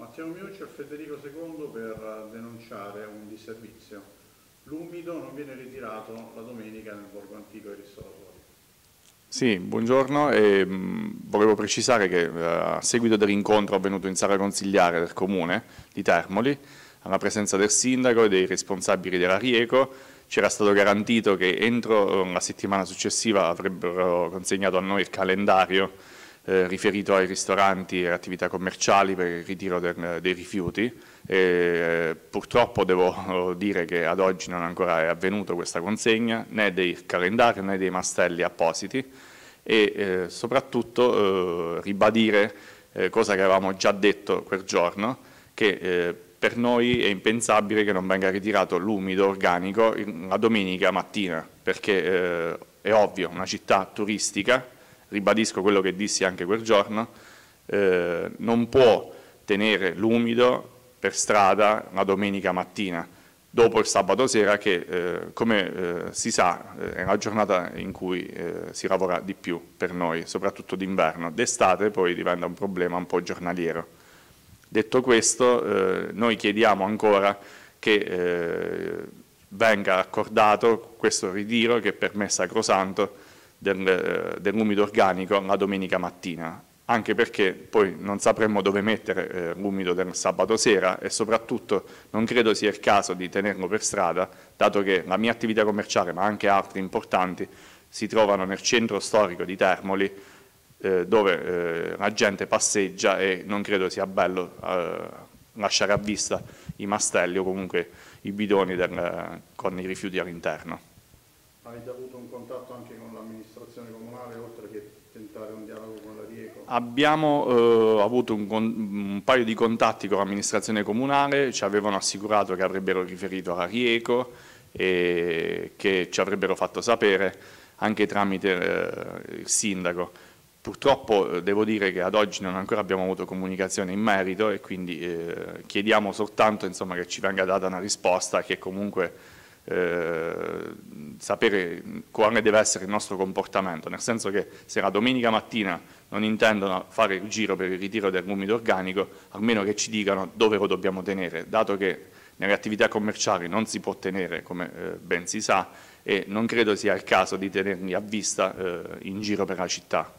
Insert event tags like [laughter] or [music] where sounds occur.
Matteo Miucci e Federico II per denunciare un disservizio. L'umido non viene ritirato la domenica nel Borgo Antico ai ristoratori. Sì, buongiorno. E, mh, mm, volevo precisare che uh, a seguito dell'incontro avvenuto in sala consigliare del Comune di Termoli, alla presenza del sindaco e dei responsabili della Rieco, c'era stato garantito che entro eh, la settimana successiva avrebbero consegnato a noi il calendario eh, riferito ai ristoranti e attività commerciali per il ritiro del, dei rifiuti. E, eh, purtroppo devo [laughs] dire che ad oggi non ancora è avvenuta questa consegna né dei calendari né dei mastelli appositi e eh, soprattutto eh, ribadire eh, cosa che avevamo già detto quel giorno che eh, per noi è impensabile che non venga ritirato l'umido organico la domenica mattina perché è ovvio una città turistica ribadisco quello che dissi anche quel giorno, eh, non può tenere l'umido per strada la domenica mattina, dopo il sabato sera che eh, come eh, si sa eh, è la giornata in cui eh, si lavora di più per noi, soprattutto d'inverno, d'estate poi diventa un problema un po' giornaliero. Detto questo eh, noi chiediamo ancora che eh, venga accordato questo ritiro che per me è sacrosanto del, eh, del organico la domenica mattina, anche perché poi non sapremmo dove mettere eh, l'umido del sabato sera e soprattutto non credo sia il caso di tenerlo per strada, dato che la mia attività commerciale, ma anche altre importanti, si trovano nel centro storico di Termoli, eh, dove eh, la gente passeggia e non credo sia bello eh, lasciare a vista i mastelli o comunque i bidoni del, con i rifiuti all'interno. Avete avuto un contatto anche con l'amministrazione comunale, oltre che tentare un dialogo con la Rieco? Abbiamo eh, avuto un, un, paio di contatti con l'amministrazione comunale, ci avevano assicurato che avrebbero riferito alla Rieco e che ci avrebbero fatto sapere anche tramite eh, il sindaco. Purtroppo eh, devo dire che ad oggi non ancora abbiamo avuto comunicazione in merito e quindi eh, chiediamo soltanto insomma, che ci venga data una risposta che comunque eh, sapere quale deve essere il nostro comportamento, nel senso che se la domenica mattina non intendono fare il giro per il ritiro del rumido organico, almeno che ci dicano dove lo dobbiamo tenere, dato che nelle attività commerciali non si può tenere, come eh, ben si sa, e non credo sia il caso di tenerli a vista eh, in giro per la città.